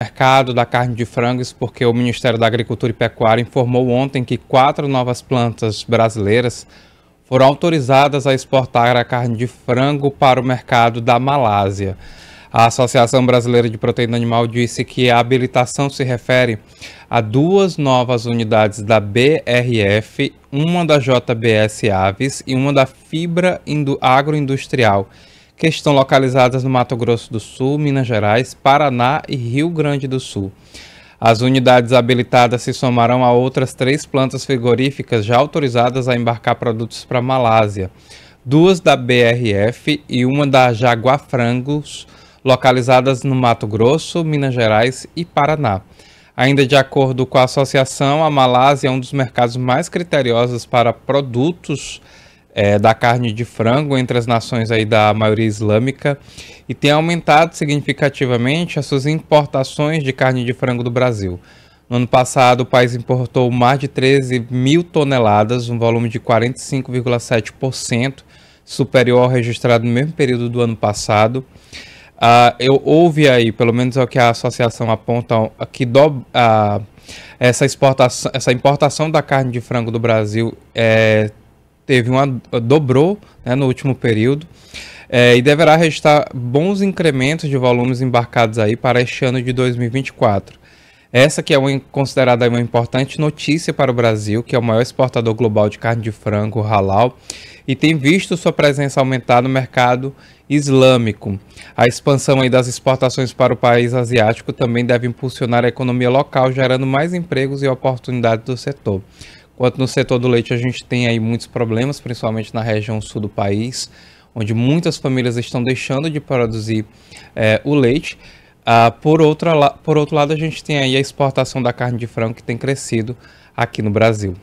mercado da carne de frangos porque o Ministério da Agricultura e Pecuária informou ontem que quatro novas plantas brasileiras foram autorizadas a exportar a carne de frango para o mercado da Malásia. A Associação Brasileira de Proteína Animal disse que a habilitação se refere a duas novas unidades da BRF, uma da JBS Aves e uma da Fibra Agroindustrial que estão localizadas no Mato Grosso do Sul, Minas Gerais, Paraná e Rio Grande do Sul. As unidades habilitadas se somarão a outras três plantas frigoríficas já autorizadas a embarcar produtos para a Malásia, duas da BRF e uma da Jaguafrangos, Frangos, localizadas no Mato Grosso, Minas Gerais e Paraná. Ainda de acordo com a associação, a Malásia é um dos mercados mais criteriosos para produtos é, da carne de frango entre as nações aí da maioria islâmica e tem aumentado significativamente as suas importações de carne de frango do Brasil. No ano passado, o país importou mais de 13 mil toneladas, um volume de 45,7% superior ao registrado no mesmo período do ano passado. Uh, eu ouvi aí, pelo menos é o que a associação aponta, que do, uh, essa, exportação, essa importação da carne de frango do Brasil é, teve uma eh, dobrou né, no último período é, e deverá registrar bons incrementos de volumes embarcados aí para este ano de 2024. Essa que é uma, considerada uma importante notícia para o Brasil, que é o maior exportador global de carne de frango halal e tem visto sua presença aumentar no mercado islâmico. A expansão aí das exportações para o país asiático também deve impulsionar a economia local, gerando mais empregos e oportunidades do setor. Enquanto no setor do leite a gente tem aí muitos problemas, principalmente na região sul do país, onde muitas famílias estão deixando de produzir é, o leite. Ah, por, outra, por outro lado, a gente tem aí a exportação da carne de frango que tem crescido aqui no Brasil.